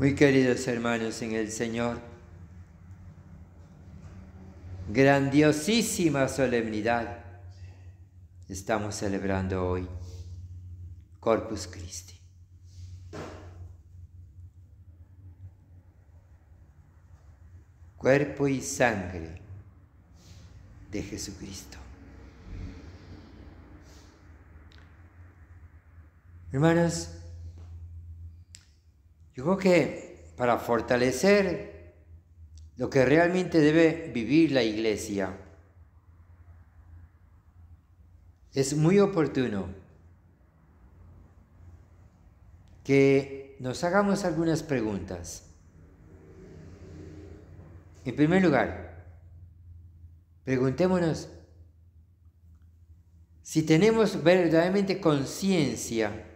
Muy queridos hermanos en el Señor, grandiosísima solemnidad estamos celebrando hoy, Corpus Christi. Cuerpo y sangre de Jesucristo. Hermanos, yo creo que para fortalecer lo que realmente debe vivir la iglesia, es muy oportuno que nos hagamos algunas preguntas. En primer lugar, preguntémonos si tenemos verdaderamente conciencia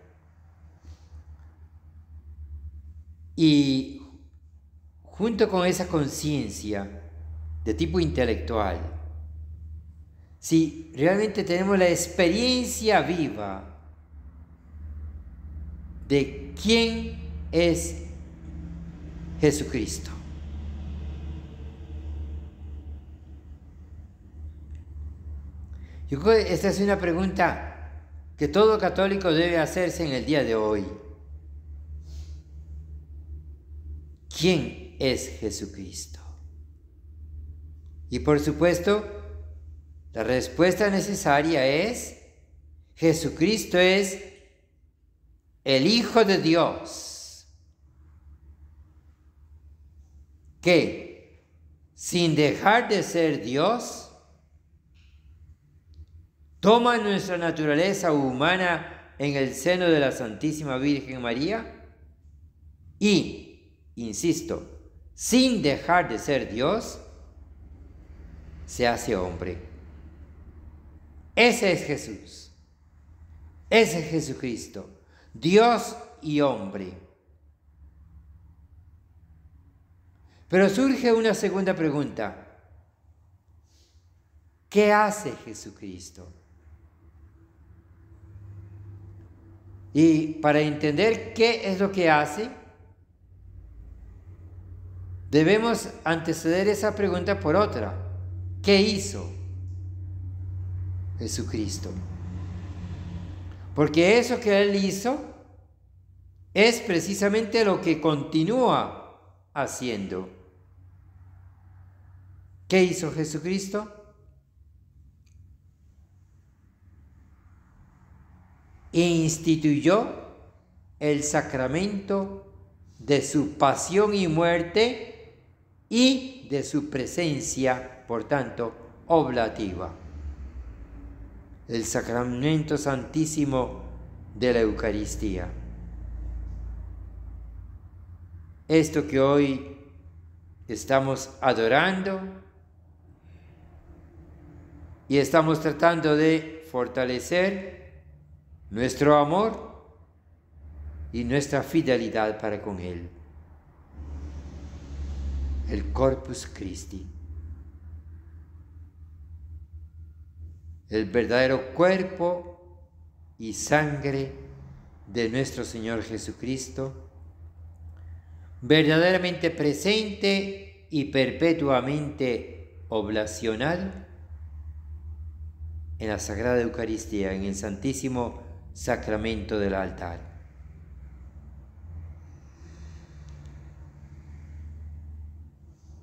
Y junto con esa conciencia de tipo intelectual, si realmente tenemos la experiencia viva de quién es Jesucristo. Yo creo que esta es una pregunta que todo católico debe hacerse en el día de hoy. quién es Jesucristo. Y por supuesto, la respuesta necesaria es, Jesucristo es el Hijo de Dios, que sin dejar de ser Dios, toma nuestra naturaleza humana en el seno de la Santísima Virgen María y insisto, sin dejar de ser Dios, se hace hombre. Ese es Jesús. Ese es Jesucristo. Dios y hombre. Pero surge una segunda pregunta. ¿Qué hace Jesucristo? Y para entender qué es lo que hace, Debemos anteceder esa pregunta por otra. ¿Qué hizo Jesucristo? Porque eso que Él hizo es precisamente lo que continúa haciendo. ¿Qué hizo Jesucristo? instituyó el sacramento de su pasión y muerte y de su presencia, por tanto, oblativa. El sacramento santísimo de la Eucaristía. Esto que hoy estamos adorando y estamos tratando de fortalecer nuestro amor y nuestra fidelidad para con Él el Corpus Christi. El verdadero cuerpo y sangre de nuestro Señor Jesucristo, verdaderamente presente y perpetuamente oblacional en la Sagrada Eucaristía, en el Santísimo Sacramento del altar.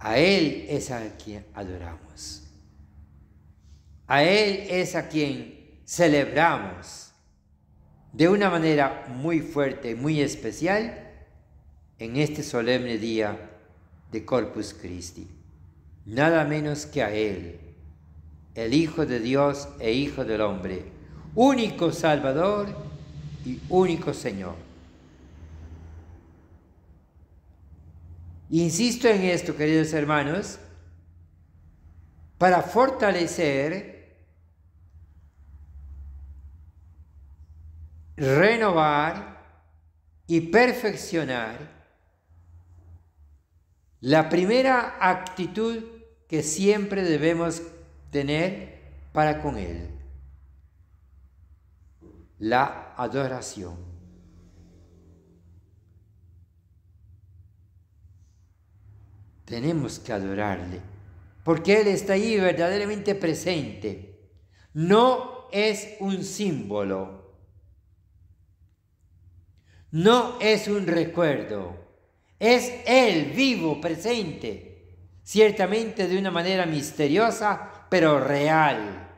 A Él es a quien adoramos. A Él es a quien celebramos de una manera muy fuerte, y muy especial, en este solemne día de Corpus Christi. Nada menos que a Él, el Hijo de Dios e Hijo del Hombre, único Salvador y único Señor. Insisto en esto, queridos hermanos, para fortalecer, renovar y perfeccionar la primera actitud que siempre debemos tener para con Él, la adoración. tenemos que adorarle, porque Él está ahí verdaderamente presente. No es un símbolo, no es un recuerdo, es Él vivo, presente, ciertamente de una manera misteriosa, pero real.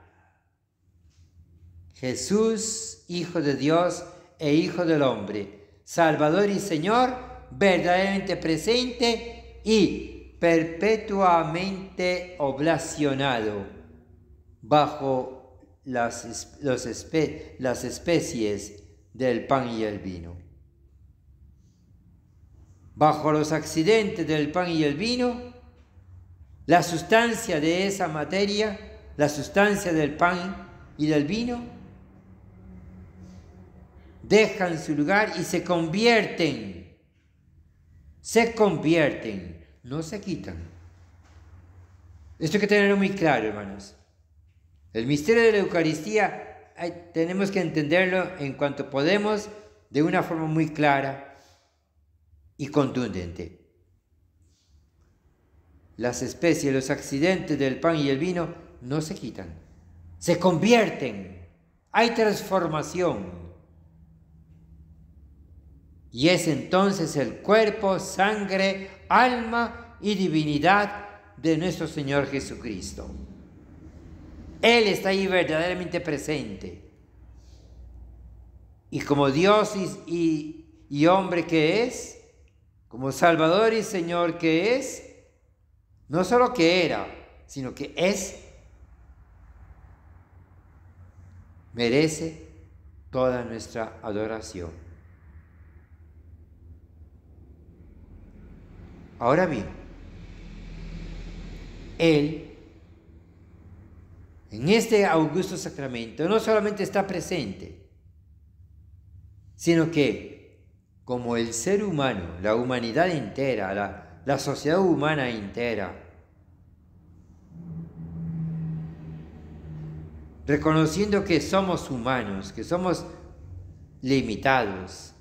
Jesús, Hijo de Dios e Hijo del Hombre, Salvador y Señor, verdaderamente presente y perpetuamente oblacionado bajo las, las especies del pan y el vino. Bajo los accidentes del pan y el vino, la sustancia de esa materia, la sustancia del pan y del vino, dejan su lugar y se convierten, se convierten no se quitan. Esto hay que tenerlo muy claro, hermanos. El misterio de la Eucaristía tenemos que entenderlo en cuanto podemos de una forma muy clara y contundente. Las especies, los accidentes del pan y el vino no se quitan, se convierten, hay transformación. Y es entonces el cuerpo, sangre, alma y divinidad de nuestro Señor Jesucristo. Él está ahí verdaderamente presente. Y como Dios y, hombre que es, como Salvador y Señor que es, no solo que era, sino que es, merece toda nuestra adoración. Ahora bien, Él, en este augusto sacramento, no solamente está presente, sino que como el ser humano, la humanidad entera, la, la sociedad humana entera, reconociendo que somos humanos, que somos limitados,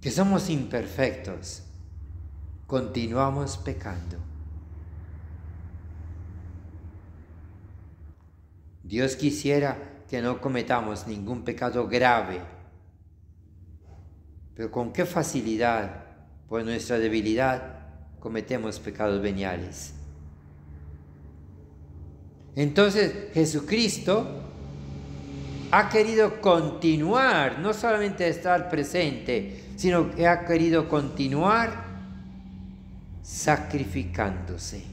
que somos imperfectos, continuamos pecando. Dios quisiera que no cometamos ningún pecado grave, pero con qué facilidad, por nuestra debilidad, cometemos pecados veniales. Entonces Jesucristo ha querido continuar, no solamente estar presente, sino que ha querido continuar sacrificándose.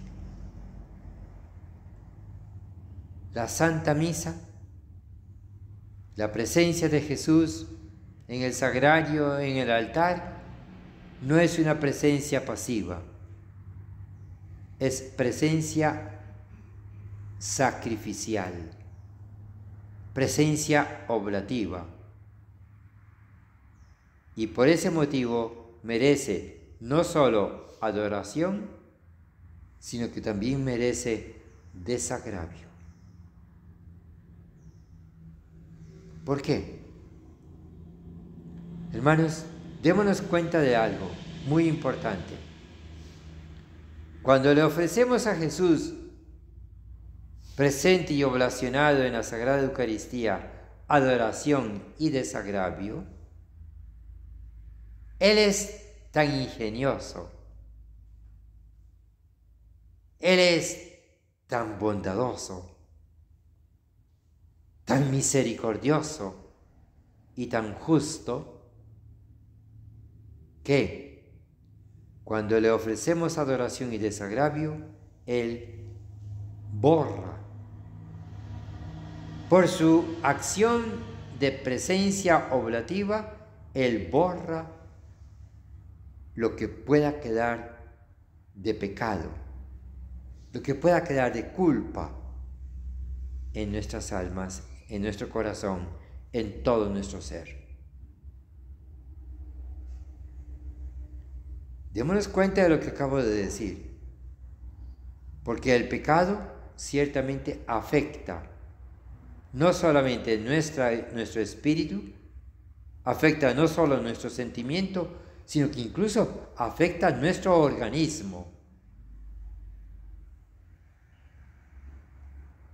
La Santa Misa, la presencia de Jesús en el sagrario, en el altar, no es una presencia pasiva, es presencia sacrificial presencia oblativa. Y por ese motivo merece no solo adoración, sino que también merece desagravio. ¿Por qué? Hermanos, démonos cuenta de algo muy importante. Cuando le ofrecemos a Jesús presente y oblacionado en la Sagrada Eucaristía, adoración y desagravio, Él es tan ingenioso, Él es tan bondadoso, tan misericordioso y tan justo, que cuando le ofrecemos adoración y desagravio, Él borra por su acción de presencia oblativa, Él borra lo que pueda quedar de pecado, lo que pueda quedar de culpa en nuestras almas, en nuestro corazón, en todo nuestro ser. Démonos cuenta de lo que acabo de decir, porque el pecado ciertamente afecta no solamente nuestro espíritu, afecta no solo nuestro sentimiento, sino que incluso afecta nuestro organismo.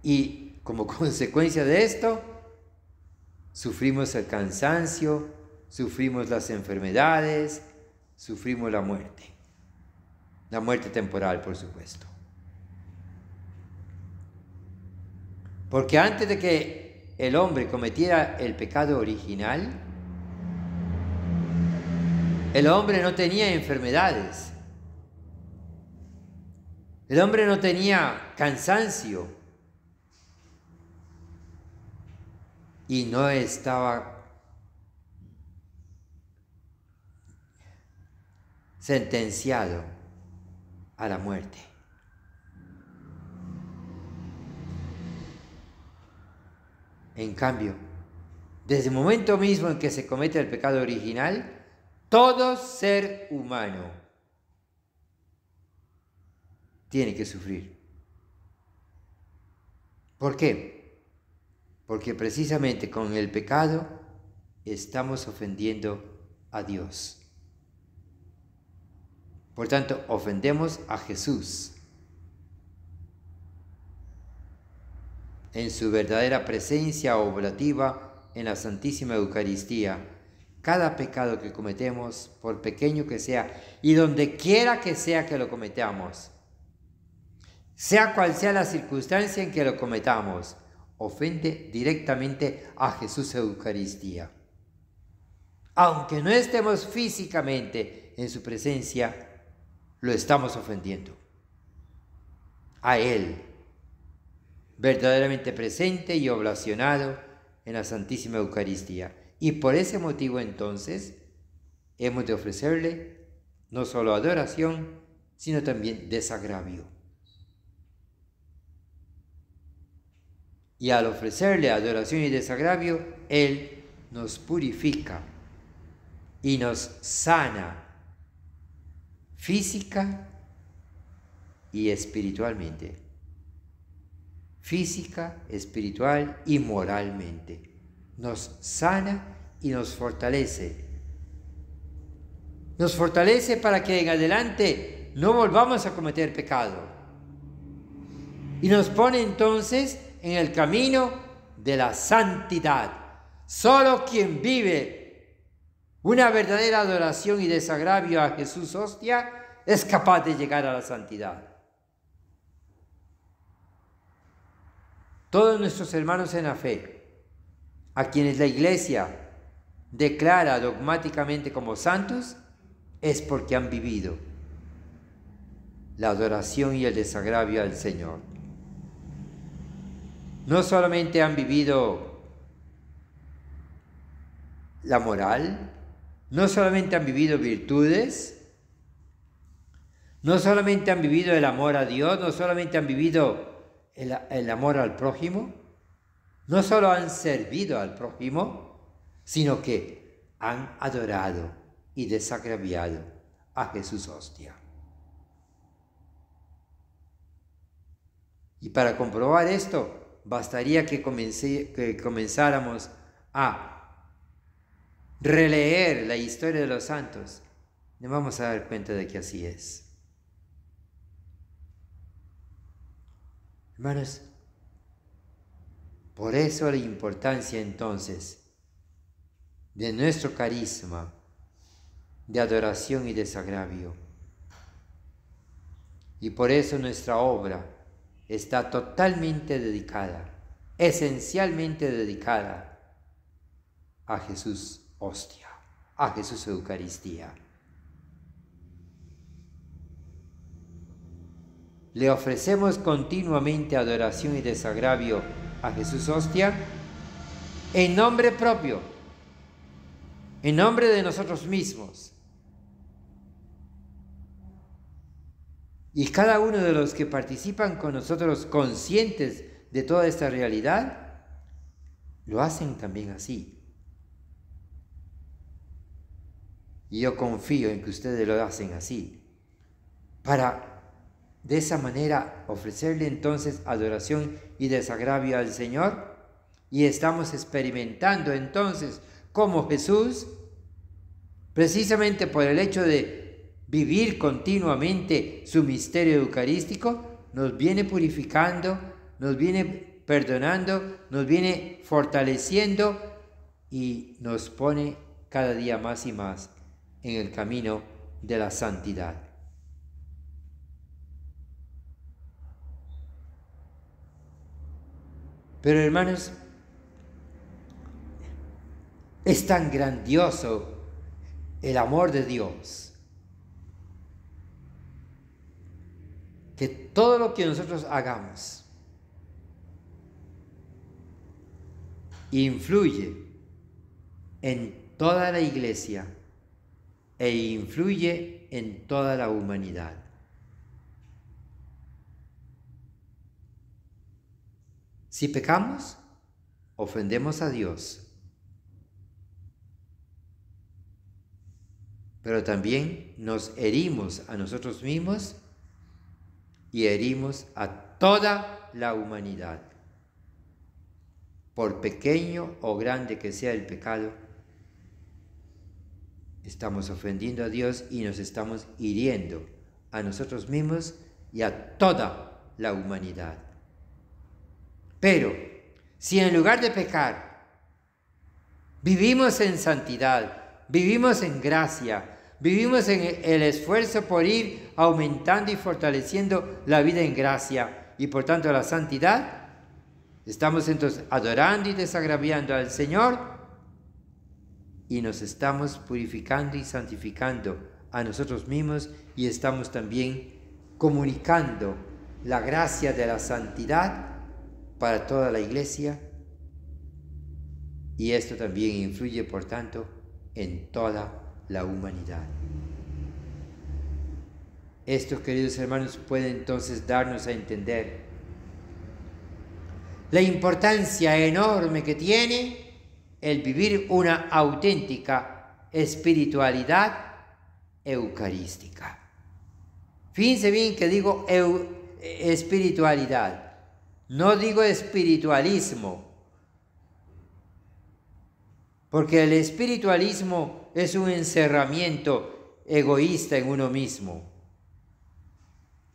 Y como consecuencia de esto, sufrimos el cansancio, sufrimos las enfermedades, sufrimos la muerte. La muerte temporal, por supuesto. Porque antes de que el hombre cometiera el pecado original, el hombre no tenía enfermedades. El hombre no tenía cansancio. Y no estaba sentenciado a la muerte. En cambio, desde el momento mismo en que se comete el pecado original, todo ser humano tiene que sufrir. ¿Por qué? Porque precisamente con el pecado estamos ofendiendo a Dios. Por tanto, ofendemos a Jesús. en su verdadera presencia oblativa en la Santísima Eucaristía, cada pecado que cometemos, por pequeño que sea, y donde quiera que sea que lo cometamos, sea cual sea la circunstancia en que lo cometamos, ofende directamente a Jesús Eucaristía. Aunque no estemos físicamente en su presencia, lo estamos ofendiendo. A Él, verdaderamente presente y oblacionado en la Santísima Eucaristía. Y por ese motivo entonces hemos de ofrecerle no solo adoración, sino también desagravio. Y al ofrecerle adoración y desagravio, Él nos purifica y nos sana física y espiritualmente física, espiritual y moralmente. Nos sana y nos fortalece. Nos fortalece para que en adelante no volvamos a cometer pecado. Y nos pone entonces en el camino de la santidad. Solo quien vive una verdadera adoración y desagravio a Jesús hostia es capaz de llegar a la santidad. todos nuestros hermanos en la fe, a quienes la Iglesia declara dogmáticamente como santos, es porque han vivido la adoración y el desagravio al Señor. No solamente han vivido la moral, no solamente han vivido virtudes, no solamente han vivido el amor a Dios, no solamente han vivido el, amor al prójimo, no solo han servido al prójimo, sino que han adorado y desagraviado a Jesús hostia. Y para comprobar esto, bastaría que, que comenzáramos a releer la historia de los santos. Nos vamos a dar cuenta de que así es. Hermanos, por eso la importancia entonces de nuestro carisma de adoración y desagravio. Y por eso nuestra obra está totalmente dedicada, esencialmente dedicada a Jesús hostia, a Jesús Eucaristía. le ofrecemos continuamente adoración y desagravio a Jesús hostia en nombre propio, en nombre de nosotros mismos. Y cada uno de los que participan con nosotros conscientes de toda esta realidad, lo hacen también así. Y yo confío en que ustedes lo hacen así, para de esa manera, ofrecerle entonces adoración y desagravio al Señor. Y estamos experimentando entonces como Jesús, precisamente por el hecho de vivir continuamente su misterio eucarístico, nos viene purificando, nos viene perdonando, nos viene fortaleciendo y nos pone cada día más y más en el camino de la santidad. Pero hermanos, es tan grandioso el amor de Dios que todo lo que nosotros hagamos influye en toda la iglesia e influye en toda la humanidad. Si pecamos, ofendemos a Dios. Pero también nos herimos a nosotros mismos y herimos a toda la humanidad. Por pequeño o grande que sea el pecado, estamos ofendiendo a Dios y nos estamos hiriendo a nosotros mismos y a toda la humanidad. Pero si en lugar de pecar vivimos en santidad, vivimos en gracia, vivimos en el esfuerzo por ir aumentando y fortaleciendo la vida en gracia y por tanto la santidad, estamos entonces adorando y desagraviando al Señor y nos estamos purificando y santificando a nosotros mismos y estamos también comunicando la gracia de la santidad para toda la iglesia y esto también influye, por tanto, en toda la humanidad. estos queridos hermanos, pueden entonces darnos a entender la importancia enorme que tiene el vivir una auténtica espiritualidad eucarística. Fíjense bien que digo espiritualidad, no digo espiritualismo, porque el espiritualismo es un encerramiento egoísta en uno mismo,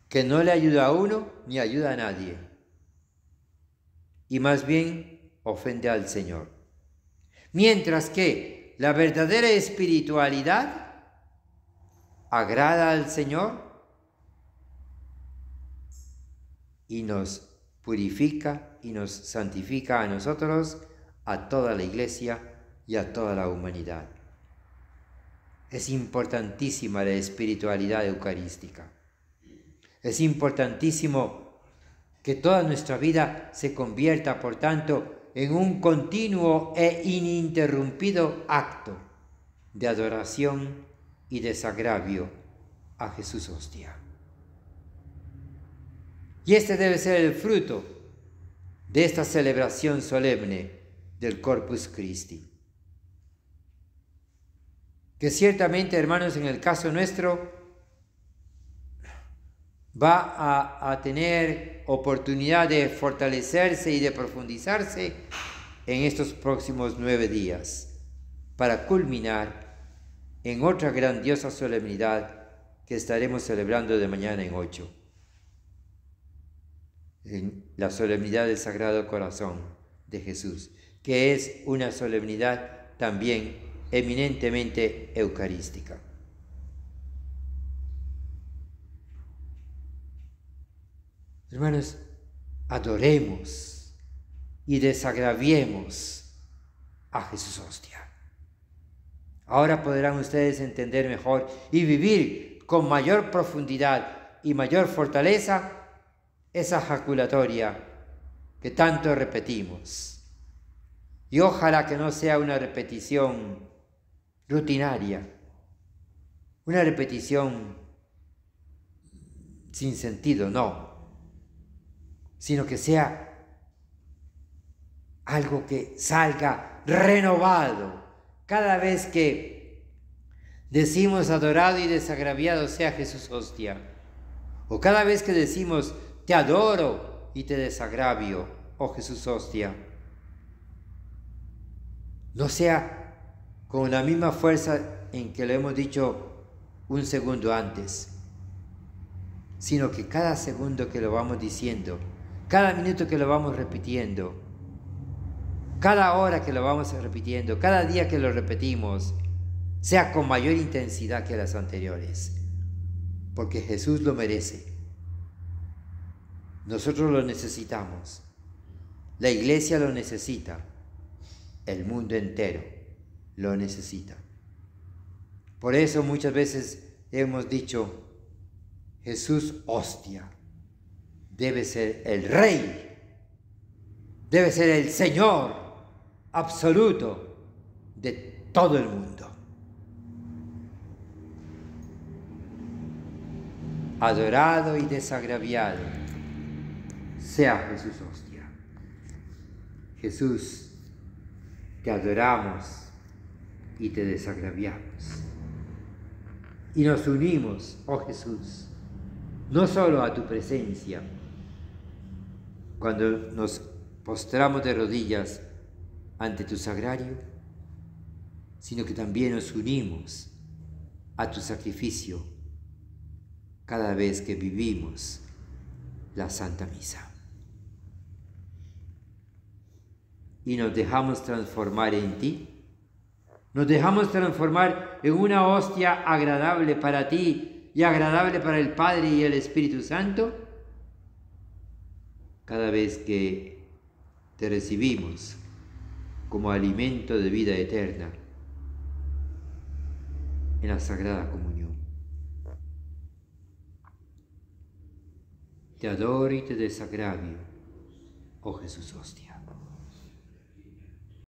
que no le ayuda a uno ni ayuda a nadie, y más bien ofende al Señor. Mientras que la verdadera espiritualidad agrada al Señor y nos purifica y nos santifica a nosotros, a toda la iglesia y a toda la humanidad. Es importantísima la espiritualidad eucarística. Es importantísimo que toda nuestra vida se convierta, por tanto, en un continuo e ininterrumpido acto de adoración y desagravio a Jesús Hostia. Y este debe ser el fruto de esta celebración solemne del Corpus Christi. Que ciertamente, hermanos, en el caso nuestro, va a, tener oportunidad de fortalecerse y de profundizarse en estos próximos nueve días, para culminar en otra grandiosa solemnidad que estaremos celebrando de mañana en ocho la solemnidad del Sagrado Corazón de Jesús, que es una solemnidad también eminentemente eucarística. Hermanos, adoremos y desagraviemos a Jesús hostia. Ahora podrán ustedes entender mejor y vivir con mayor profundidad y mayor fortaleza esa jaculatoria que tanto repetimos. Y ojalá que no sea una repetición rutinaria, una repetición sin sentido, no, sino que sea algo que salga renovado cada vez que decimos adorado y desagraviado sea Jesús hostia, o cada vez que decimos te adoro y te desagravio, oh Jesús hostia. No sea con la misma fuerza en que lo hemos dicho un segundo antes, sino que cada segundo que lo vamos diciendo, cada minuto que lo vamos repitiendo, cada hora que lo vamos repitiendo, cada día que lo repetimos, sea con mayor intensidad que las anteriores, porque Jesús lo merece. Nosotros lo necesitamos. La iglesia lo necesita. El mundo entero lo necesita. Por eso muchas veces hemos dicho, Jesús hostia, debe ser el rey, debe ser el Señor absoluto de todo el mundo. Adorado y desagraviado sea Jesús hostia. Jesús, te adoramos y te desagraviamos. Y nos unimos, oh Jesús, no solo a tu presencia, cuando nos postramos de rodillas ante tu sagrario, sino que también nos unimos a tu sacrificio cada vez que vivimos la Santa Misa. Y nos dejamos transformar en ti. Nos dejamos transformar en una hostia agradable para ti y agradable para el Padre y el Espíritu Santo. Cada vez que te recibimos como alimento de vida eterna en la Sagrada Comunión. te adoro y te desagravio, oh Jesús hostia.